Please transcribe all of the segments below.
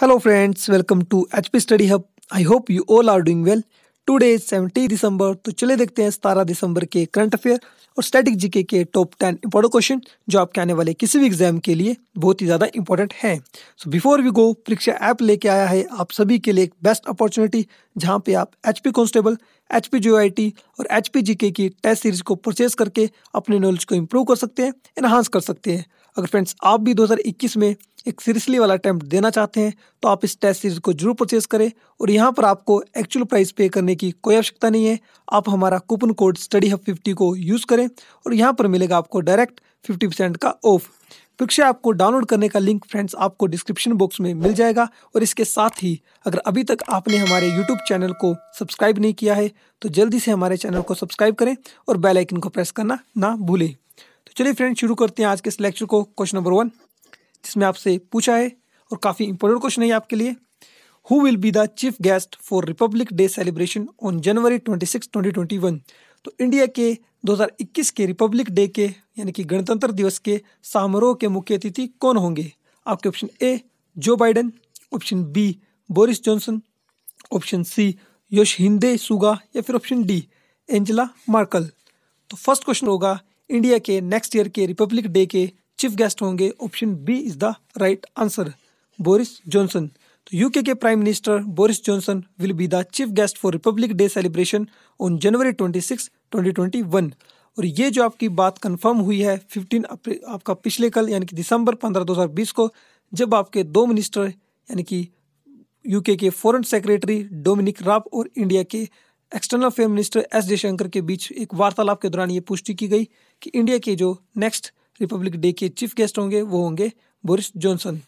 hello friends welcome to H P study hub I hope you all are doing well today seventy दिसंबर तो चले देखते हैं सतारह दिसंबर के करंट अफेयर और स्टैटिक जीके के टॉप टेन इंपॉर्टेंट क्वेश्चन जो आपके आने वाले किसी भी एग्जाम के लिए बहुत ही ज़्यादा इंपॉर्टेंट हैं सो बिफोर वी गो परीक्षा ऐप लेके आया है आप सभी के लिए एक बेस्ट अपॉर्चुनिटी जहाँ पे आप H P constable H P जो आई टी और एच पी जी के की टेस्ट सीरीज को परचेज करके अपने नॉलेज को इम्प्रूव कर सकते हैं एनहांस कर सकते हैं अगर फ्रेंड्स आप भी 2021 में एक सीरियसली वाला अटैम्प्ट देना चाहते हैं तो आप इस टेस्ट सीरीज को जरूर परचेज करें और यहाँ पर आपको एक्चुअल प्राइस पे करने की कोई आवश्यकता नहीं है आप हमारा coupon code study hub fifty को यूज़ करें और यहाँ पर मिलेगा आपको डायरेक्ट फिफ्टी परसेंट का ऑफ परीक्षा आपको डाउनलोड करने का लिंक फ्रेंड्स आपको डिस्क्रिप्शन बॉक्स में मिल जाएगा और इसके साथ ही अगर अभी तक आपने हमारे यूट्यूब चैनल को सब्सक्राइब नहीं किया है तो जल्दी से हमारे चैनल को सब्सक्राइब करें और बेल आइकन को प्रेस करना ना भूलें तो चलिए फ्रेंड्स शुरू करते हैं आज के इस लेक्चर को क्वेश्चन नंबर वन जिसमें आपसे पूछा है और काफ़ी इंपॉर्टेंट क्वेश्चन है आपके लिए who will be the chief guest for Republic Day celebration on January twenty twenty six twenty one तो इंडिया के 2021 के रिपब्लिक डे के यानी कि गणतंत्र दिवस के समारोह के मुख्य अतिथि कौन होंगे आपके option A Joe Biden option B Boris Johnson option C Yoshihide Suga या फिर ऑप्शन डी एंजला मार्कल तो फर्स्ट क्वेश्चन होगा इंडिया के नेक्स्ट ईयर के रिपब्लिक डे के चीफ गेस्ट होंगे option B is the right answer Boris Johnson तो UK के prime minister Boris Johnson will be the chief guest for Republic Day celebration on January twenty six twenty twenty one और ये जो आपकी बात confirm हुई है फिफ्टीन अप्रैल आपका पिछले कल यानी कि दिसंबर पंद्रह दो हज़ार बीस को जब आपके दो मिनिस्टर यानी कि यूके के फॉरेन सेक्रेटरी डोमिनिक राब और इंडिया के external affair minister S Jaishankar के बीच एक वार्तालाप के दौरान ये पुष्टि की गई कि इंडिया के जो नेक्स्ट रिपब्लिक डे के चीफ गेस्ट होंगे वो होंगे बोरिस जॉनसन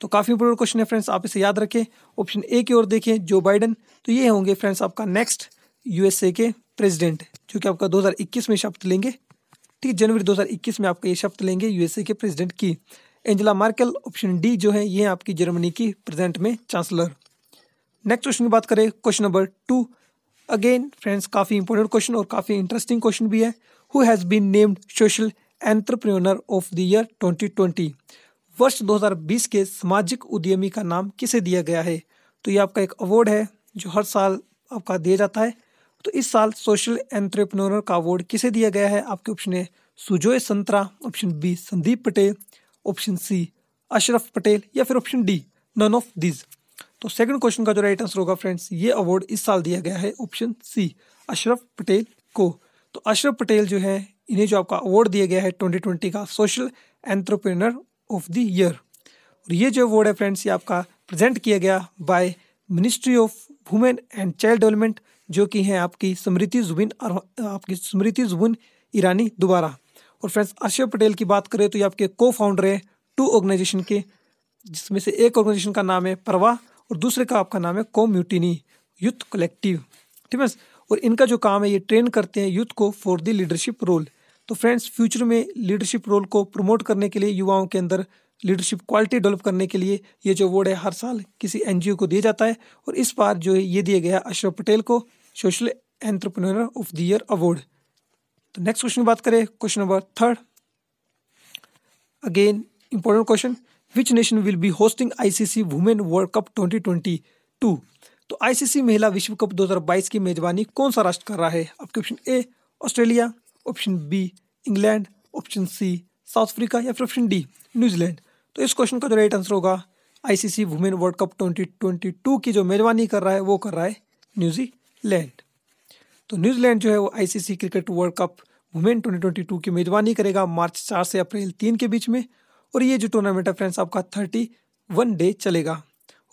तो काफ़ी इंपोर्टेंट क्वेश्चन है फ्रेंड्स आप इसे याद रखें ऑप्शन ए की ओर देखें जो बाइडन तो ये होंगे फ्रेंड्स आपका नेक्स्ट यूएसए के प्रेसिडेंट जो कि आपका 2021 में शपथ लेंगे ठीक है जनवरी 2021 में आपका ये शपथ लेंगे यूएसए के प्रेसिडेंट की एंजला मार्केल ऑप्शन डी जो है ये आपकी जर्मनी की प्रेजेंट में चांसलर नेक्स्ट क्वेश्चन की बात करें question number two again friends काफ़ी इंपॉर्टेंट क्वेश्चन और काफ़ी इंटरेस्टिंग क्वेश्चन भी है who has been named social entrepreneur of the year 2020 वर्ष 2020 के सामाजिक उद्यमी का नाम किसे दिया गया है तो ये आपका एक अवार्ड है जो हर साल आपका दिया जाता है तो इस साल सोशल एंट्रप्रनर का अवार्ड किसे दिया गया है आपके ऑप्शन है Sujoy Santra option B Sandeep Patel option C Ashraf Patel या फिर option D none of these तो सेकंड क्वेश्चन का जो राइट आंसर होगा फ्रेंड्स ये अवार्ड इस साल दिया गया है ऑप्शन सी अशरफ पटेल को तो अशरफ पटेल जो है इन्हें जो आपका अवार्ड दिया गया है 2020 का social entrepreneur of the year और ये जो अवार्ड है फ्रेंड्स ये आपका प्रेजेंट किया गया by ministry of women and child development जो कि हैं आपकी स्मृति जुबिन आपकी स्मृति जुबिन ईरानी दोबारा और फ्रेंड्स अक्षय पटेल की बात करें तो ये आपके को फाउंडर है टू ऑर्गेनाइजेशन के जिसमें से एक ऑर्गेनाइजेशन का नाम है परवाह और दूसरे का आपका नाम है कोम्यूटिनी यूथ कलेक्टिव ठीक है और इनका जो काम है ये ट्रेन करते हैं यूथ को फॉर द लीडरशिप रोल तो फ्रेंड्स फ्यूचर में लीडरशिप रोल को प्रमोट करने के लिए युवाओं के अंदर लीडरशिप क्वालिटी डेवलप करने के लिए ये जो अवार्ड है हर साल किसी एन को दिया जाता है और इस बार जो है ये दिया गया अशरफ पटेल को social entrepreneur of the year award तो नेक्स्ट क्वेश्चन बात करें question number third again important question which nation will be hosting ICC women world cup 2022 तो आईसीसी महिला विश्व कप 2022 की मेजबानी कौन सा राष्ट्र कर रहा है आपके option A Australia option B England option C South Africa या फिर ऑप्शन डी न्यूजीलैंड तो इस क्वेश्चन का जो राइट आंसर होगा आईसीसी वुमेन वर्ल्ड कप 2022 की जो मेजबानी कर रहा है वो कर रहा है न्यूजीलैंड तो न्यूजीलैंड जो है वो ICC cricket world cup women 2022 की मेजबानी करेगा मार्च चार से अप्रैल तीन के बीच में और ये जो टूर्नामेंट है फ्रेंड्स आपका थर्टी वन डे चलेगा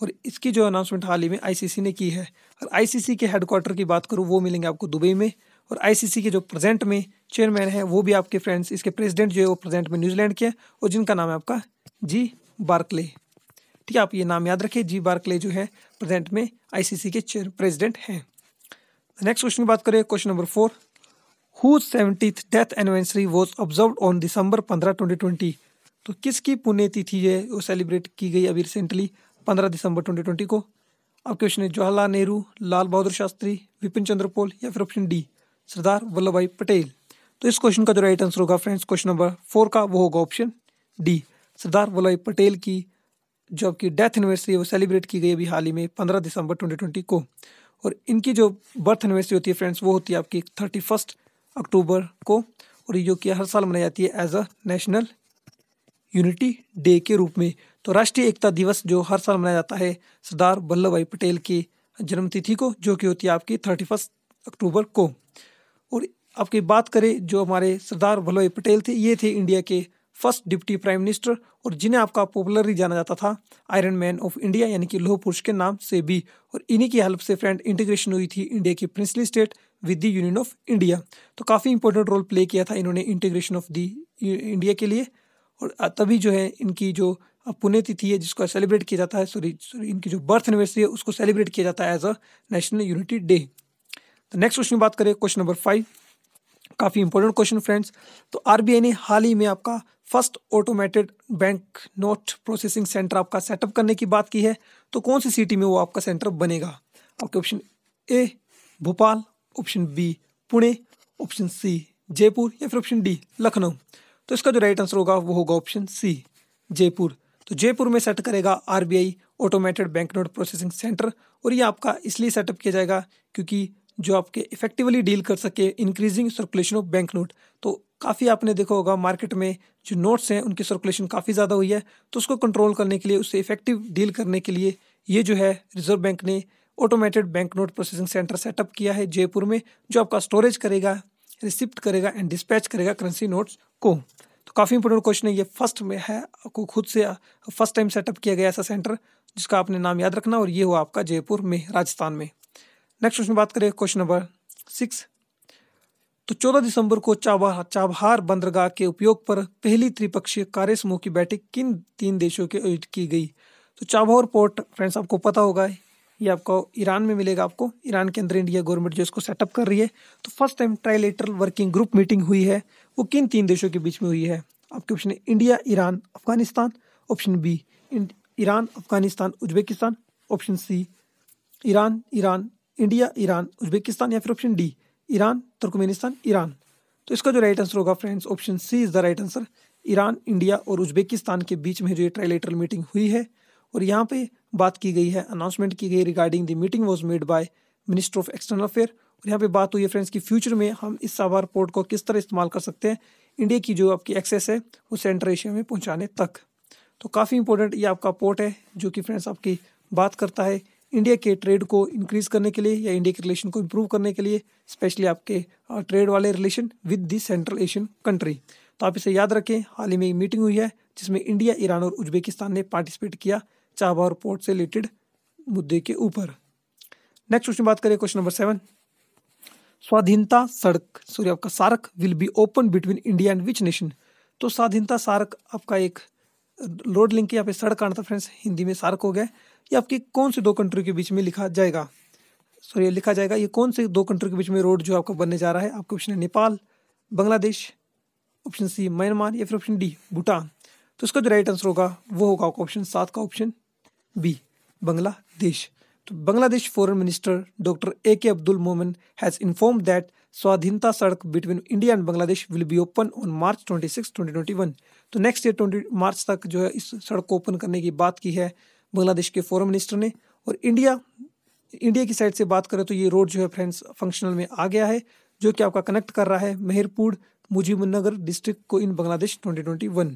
और इसकी जो अनाउंसमेंट हाल ही में आईसीसी ने की है और आईसीसी के हेडक्वार्टर की बात करूँ वो मिलेंगे आपको दुबई में और आईसीसी के जो प्रेजेंट में चेयरमैन है वो भी आपके फ्रेंड्स इसके प्रेसिडेंट जो है वो प्रेजेंट में न्यूजीलैंड के हैं और जिनका नाम है आपका जी बार्कले ठीक है आप ये नाम याद रखिए जी बार्कले जो है प्रेजेंट में आईसीसी के चेयर प्रेजिडेंट हैं नेक्स्ट क्वेश्चन की बात करें question number four who seventy death anniversary was observe on December पंद्रह ट्वेंटी ट्वेंटी तो किसकी पुण्यतिथि है वो सेलिब्रेट की गई अभी रिसेंटली पंद्रह दिसंबर ट्वेंटी ट्वेंटी को अब क्वेश्चन है जवाहरलाल नेहरू लाल बहादुर शास्त्री विपिन चंद्र पोल या फिर ऑप्शन डी सरदार वल्लभ भाई पटेल तो इस क्वेश्चन का जो राइट आंसर होगा फ्रेंड्स क्वेश्चन नंबर फोर का वो होगा ऑप्शन डी सरदार वल्लभ भाई पटेल की जो आपकी डेथ एनिवर्सरी है वो सेलिब्रेट की गई अभी हाल ही में पंद्रह दिसंबर ट्वेंटी ट्वेंटी को और इनकी जो बर्थ एनिवर्सरी होती है फ्रेंड्स वो होती है आपकी थर्टी फर्स्ट अक्टूबर को और ये जो कि हर साल मनाई जाती है as a national unity day के रूप में तो राष्ट्रीय एकता दिवस जो हर साल मनाया जाता है सरदार वल्लभ भाई पटेल की जन्मतिथि को जो कि होती है आपकी थर्टी फर्स्ट अक्टूबर को और आपकी बात करें जो हमारे सरदार वल्लभ पटेल थे ये थे इंडिया के फर्स्ट डिप्टी प्राइम मिनिस्टर और जिन्हें आपका पॉपुलरली जाना जाता था आयरन मैन ऑफ इंडिया यानी कि लोह पुरुष के नाम से भी और इन्हीं की हेल्प से फ्रेंड इंटीग्रेशन हुई थी इंडिया की princely state with the union of India तो काफ़ी इंपॉर्टेंट रोल प्ले किया था इन्होंने इंटीग्रेशन ऑफ दी इंडिया के लिए और तभी जो है इनकी जो पुण्यतिथि है जिसको सेलिब्रेट किया जाता है सॉरी सॉरी इनकी जो बर्थ एनिवर्सरी है उसको सेलिब्रेट किया जाता है as a national unity day next question बात करें क्वेश्चन नंबर फाइव काफ़ी इंपॉर्टेंट क्वेश्चन फ्रेंड्स तो आरबीआई ने हाल ही में आपका first automated bank note processing centre आपका सेटअप करने की बात की है तो कौन सी सिटी में वो आपका सेंटर बनेगा आपके option A Bhopal option B Pune option C Jaipur या फिर ऑप्शन डी लखनऊ तो इसका जो राइट आंसर होगा वो होगा ऑप्शन सी जयपुर तो जयपुर में सेट करेगा RBI automated bank note processing centre और ये आपका इसलिए सेटअप किया जाएगा क्योंकि जो आपके इफेक्टिवली डील कर सके increasing circulation of bank note तो काफ़ी आपने देखा होगा मार्केट में जो नोट्स हैं उनकी सर्कुलेशन काफ़ी ज़्यादा हुई है तो उसको कंट्रोल करने के लिए उससे इफेक्टिव डील करने के लिए ये जो है रिजर्व बैंक ने automated bank note processing centre setup किया है जयपुर में जो आपका स्टोरेज करेगा रिसिप्ट करेगा एंड डिस्पैच करेगा करेंसी नोट्स को तो काफ़ी इंपॉर्टेंट क्वेश्चन है ये फर्स्ट में है आपको खुद से फर्स्ट टाइम सेटअप किया गया ऐसा सेंटर जिसका आपने नाम याद रखना और ये हुआ आपका जयपुर में राजस्थान में नेक्स्ट क्वेश्चन बात करें क्वेश्चन नंबर सिक्स तो चौदह दिसंबर को चाबहार चाबहार बंदरगाह के उपयोग पर पहली त्रिपक्षीय कार्य समूह की बैठक किन तीन देशों के आयोजित की गई तो चाबहार पोर्ट फ्रेंड्स आपको पता होगा ये आपको ईरान में मिलेगा आपको ईरान के अंदर इंडिया गवर्नमेंट जो इसको सेटअप कर रही है तो first time trilateral working group meeting हुई है वो किन तीन देशों के बीच में हुई है आपके ऑप्शन है India Iran Afghanistan option B Iran Afghanistan Uzbekistan option C Iran Iran India Iran Uzbekistan या फिर option D Iran Turkmenistan Iran तो इसका जो राइट आंसर होगा friends option C is the right answer Iran India और उज्बेकिस्तान के बीच में जो ये ट्राइलेटरल मीटिंग हुई है और यहाँ पे बात की गई है अनाउंसमेंट की गई regarding the meeting was made by minister of external affair और यहाँ पे बात हुई है फ्रेंड्स कि फ्यूचर में हम इस साबार पोर्ट को किस तरह इस्तेमाल कर सकते हैं इंडिया की जो आपकी एक्सेस है वो सेंट्रल एशिया में पहुँचाने तक तो काफ़ी इंपॉर्टेंट ये आपका पोर्ट है जो कि फ्रेंड्स आपकी बात करता है इंडिया के ट्रेड को इंक्रीज़ करने के लिए या इंडिया के रिलेशन को इम्प्रूव करने के लिए स्पेशली आपके ट्रेड uh, वाले relation with the central Asian country तो आप इसे याद रखें हाल ही में एक मीटिंग हुई है जिसमें इंडिया ईरान और उज्बेकिस्तान ने पार्टिसिपेट किया चाबहार पोर्ट से रिलेटेड मुद्दे के ऊपर नेक्स्ट क्वेश्चन बात करें क्वेश्चन नंबर सेवन स्वाधीनता सड़क सॉरी आपका Sarak will be open between India and which nation तो स्वाधीनता सारक आपका एक रोड uh, लिंक यहाँ पे सड़क आना था फ्रेंड्स हिंदी में सारक हो गया ये आपकी कौन सी दो कंट्री के बीच में लिखा जाएगा सॉरी लिखा जाएगा ये कौन से दो कंट्री के बीच में रोड जो आपका बनने जा रहा है आपका ऑप्शन है Nepal Bangladesh option C Myanmar या फिर ऑप्शन डी भूटान तो इसका जो राइट आंसर होगा वो होगा आपका ऑप्शन सात का ऑप्शन बी बांग्लादेश तो Bangladesh foreign minister doctor A K Abdul Momen has inform that Swadhinata Sadak between India and Bangladesh will be open on March twenty six twenty twenty one तो नेक्स्ट ईयर ट्वेंटी मार्च तक जो है इस सड़क को ओपन करने की बात की है बांग्लादेश के फॉरन मिनिस्टर ने और इंडिया इंडिया की साइड से बात करें तो ये रोड जो है फ्रेंड्स फंक्शनल में आ गया है जो कि आपका कनेक्ट कर रहा है मेहरपुर मुजीबनगर डिस्ट्रिक्ट को इन बांग्लादेश 2021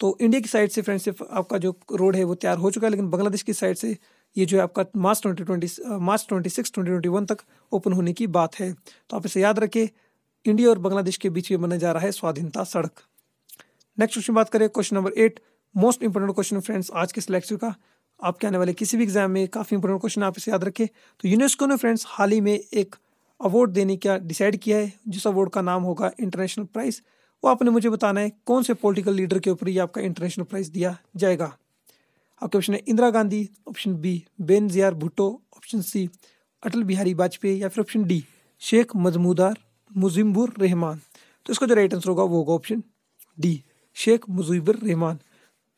तो इंडिया की साइड से फ्रेंड्स आपका जो रोड है वो तैयार हो चुका है लेकिन बांग्लादेश की साइड से ये जो है आपका March twenty twenty March twenty six twenty twenty one तक ओपन होने की बात है तो आप इसे याद रखें इंडिया और बांग्लादेश के बीच में बनाया जा रहा है स्वाधीनता सड़क नेक्स्ट क्वेश्चन बात करें question number eight most important question friends आज के सिलेक्शन का आपके आने वाले किसी भी एग्जाम में काफ़ी इंपॉर्टेंट क्वेश्चन आप इसे याद रखें तो यूनेस्को ने फ्रेंड्स हाल ही में एक अवार्ड देने का डिसाइड किया है जिस अवार्ड का नाम होगा इंटरनेशनल प्राइज़ वो आपने मुझे बताना है कौन से पॉलिटिकल लीडर के ऊपर ये आपका इंटरनेशनल प्राइज़ दिया जाएगा आपके ऑप्शन है Indira Gandhi option B Benazir Bhutto option C Atal Bihari Vajpayee या फिर ऑप्शन डी शेख मजमूदार मुजिम्बुर रहमान तो इसका जो राइट आंसर होगा वो होगा ऑप्शन डी शेख मुजीबर रहमान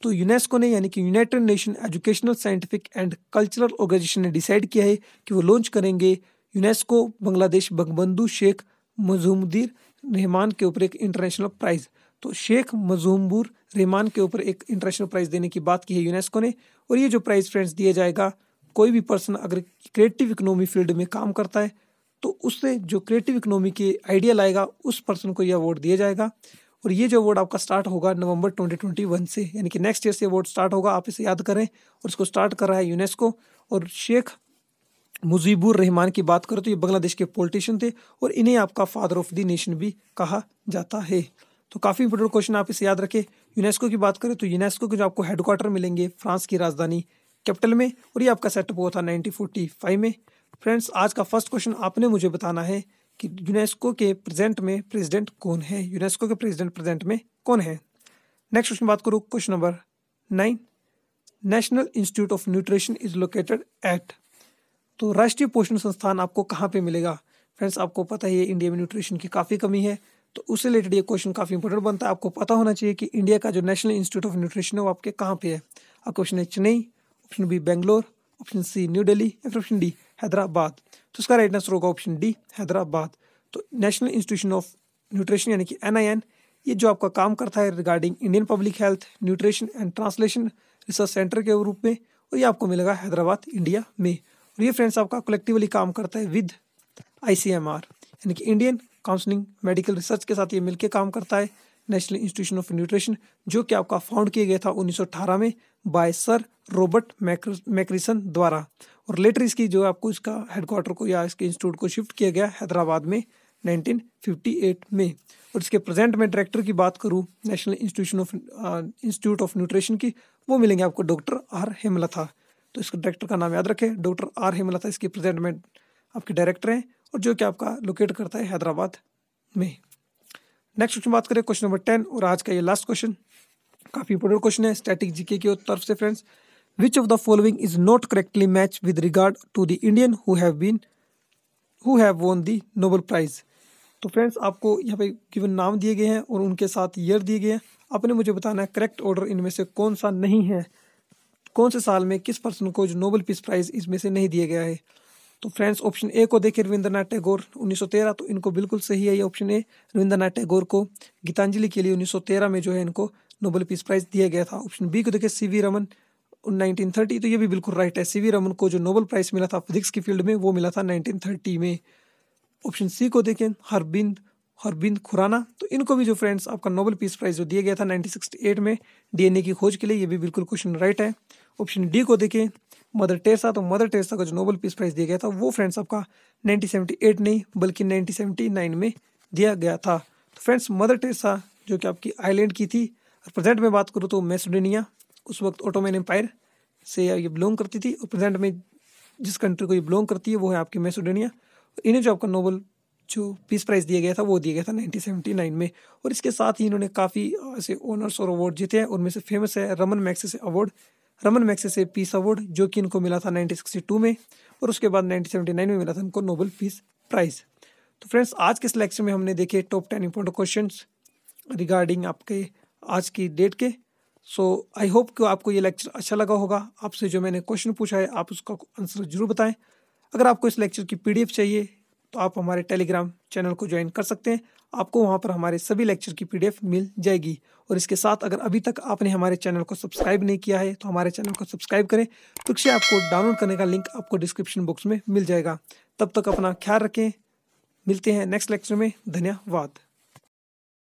तो यूनेस्को ने यानी कि United Nation Educational Scientific and Cultural Organization ने डिसाइड किया है कि वो लॉन्च करेंगे यूनेस्को बांग्लादेश बंगबंधु शेख मजूमदीर रहमान के ऊपर एक इंटरनेशनल प्राइज़ तो शेख मजूमबूर रहमान के ऊपर एक इंटरनेशनल प्राइज़ देने की बात की है यूनेस्को ने और ये जो प्राइज़ फ्रेंड्स दिया जाएगा कोई भी पर्सन अगर क्रिएटिव इकोनॉमी फील्ड में काम करता है तो उससे जो क्रिएटिव इकोनॉमी के आइडिया लाएगा उस पर्सन को यह अवार्ड दिया जाएगा और ये जो अवार्ड आपका स्टार्ट होगा नवंबर 2021 से यानी कि नेक्स्ट ईयर से अवार्ड स्टार्ट होगा आप इसे याद करें और इसको स्टार्ट कर रहा है यूनेस्को और शेख मुजीबुर रहमान की बात करें तो ये बांग्लादेश के पॉलिटिशियन थे और इन्हें आपका फादर ऑफ द नेशन भी कहा जाता है तो काफ़ी इंपॉर्टेंट क्वेश्चन आप इसे याद रखें यूनेस्को की बात करें तो यूनेस्को के जो आपको हेडक्वार्टर मिलेंगे फ्रांस की राजधानी कैपिटल में और ये आपका सेटअप हुआ था नाइनटीन में फ्रेंड्स आज का फर्स्ट क्वेश्चन आपने मुझे बताना है कि यूनेस्को के प्रेजेंट में प्रेसिडेंट कौन है यूनेस्को के प्रेसिडेंट प्रेजेंट में कौन है नेक्स्ट क्वेश्चन बात करूँ question number nine national institute of nutrition is located at तो राष्ट्रीय पोषण संस्थान आपको कहाँ पे मिलेगा फ्रेंड्स आपको पता ही है इंडिया में न्यूट्रिशन की काफ़ी कमी है तो उससे रिलेटेड ये क्वेश्चन काफ़ी इंपॉर्टेंट बनता है आपको पता होना चाहिए कि इंडिया का जो नेशनल इंस्टीट्यूट ऑफ न्यूट्रिशन है वो आपके कहाँ पे है आपका क्वेश्चन है Chennai option B Bangalore option C new Delhi या फिर ऑप्शन डी हैदराबाद तो उसका राइट आंसर होगा ऑप्शन डी हैदराबाद तो नेशनल इंस्टीट्यूशन ऑफ न्यूट्रिशन यानी कि एन ये जो आपका काम करता है regarding Indian public health nutrition and translation research centre के रूप में और ये आपको मिलेगा हैदराबाद इंडिया में और ये फ्रेंड्स आपका कलेक्टिवली काम करता है विद आई यानी कि इंडियन काउंसलिंग मेडिकल रिसर्च के साथ ये मिलकर काम करता है नेशनल इंस्टीट्यूशन ऑफ न्यूट्रिशन जो कि आपका फाउंड किया गया था 1918 में बाय सर रॉबर्ट मैक्रिसन द्वारा और लेटर इसकी जो आपको इसका हेडक्वार्टर को या इसके इंस्टीट्यूट को शिफ्ट किया गया हैदराबाद में 1958 में और इसके प्रेजेंट में डायरेक्टर की बात करूँ national institution of institute of nutrition की वो मिलेंगे आपको डॉक्टर आर हेमलथा तो इसके डायरेक्टर का नाम याद रखें डॉक्टर आर हेमलथा इसके प्रेजेंट में आपके डायरेक्टर हैं और जो कि आपका लोकेट करता है हैदराबाद में नेक्स्ट क्वेश्चन बात करें क्वेश्चन नंबर टेन और आज का ये लास्ट क्वेश्चन काफ़ी इंपोर्टेंट क्वेश्चन है स्टैटिक जीके की तरफ से friends which of the following is not correctly match with regard to the Indian who have been who have won the Nobel prize तो फ्रेंड्स आपको यहाँ पे गिवन नाम दिए गए हैं और उनके साथ ईयर दिए गए हैं आपने मुझे बताना है करेक्ट ऑर्डर इनमें से कौन सा नहीं है कौन से साल में किस पर्सन को जो नोबल पीस प्राइज़ इसमें से नहीं दिया गया है तो फ्रेंड्स ऑप्शन ए को देखिए रविंद्रनाथ टैगोर 1913 तो इनको बिल्कुल सही है ये ऑप्शन ए रविंद्रनाथ टैगोर को गीतांजलि के लिए 1913 में जो है इनको नोबेल पीस प्राइज दिया गया था ऑप्शन बी को देखिए सी वी रमन 1930 तो ये भी बिल्कुल राइट है सी वी रमन को जो नोबल प्राइज मिला था फिजिक्स की फील्ड में वो मिला था 1930 में ऑप्शन सी को देखें हरबिंद हरबिंद खुराना तो इनको भी जो फ्रेंड्स आपका नोबल पीस प्राइज जो दिया गया था 1968 में डीएनए की खोज के लिए ये भी बिल्कुल क्वेश्चन राइट है ऑप्शन डी को देखें मदर टेरेसा तो मदर टेरेसा को जो नोबल पीस प्राइज़ दिया गया था वो फ्रेंड्स आपका 1978 नहीं बल्कि 1979 में दिया गया था तो फ्रेंड्स मदर टेरेसा जो कि आपकी आईलैंड की थी और प्रेजेंट में बात करूँ तो मैसडोनिया उस वक्त ऑटोमैन एम्पायर से ये बिलोंग करती थी और प्रेजेंट में जिस कंट्री को ये बिलोंग करती है वो है आपकी और इन्हें जो आपका नोबल जो पीस प्राइज़ दिया गया था वो दिया गया था 1979 में और इसके साथ ही इन्होंने काफ़ी ऐसे ऑनर्स और अवार्ड जीते हैं उनमें से फेमस है Ramon Magsaysay award Ramon Magsaysay से पीस अवार्ड जो कि इनको मिला था 1962 में और उसके बाद 1979 में मिला था इनको नोबल पीस प्राइज़ तो फ्रेंड्स आज के सिलेक्शन में हमने देखे top ten important question regarding आपके आज की डेट के सो आई होप कि आपको ये लेक्चर अच्छा लगा होगा आपसे जो मैंने क्वेश्चन पूछा है आप उसका आंसर जरूर बताएं अगर आपको इस लेक्चर की पीडीएफ चाहिए तो आप हमारे टेलीग्राम चैनल को ज्वाइन कर सकते हैं आपको वहाँ पर हमारे सभी लेक्चर की पीडीएफ मिल जाएगी और इसके साथ अगर अभी तक आपने हमारे चैनल को सब्सक्राइब नहीं किया है तो हमारे चैनल को सब्सक्राइब करें तो तो आपको डाउनलोड करने का लिंक आपको डिस्क्रिप्शन बॉक्स में मिल जाएगा तब तक अपना ख्याल रखें मिलते हैं नेक्स्ट लेक्चर में धन्यवाद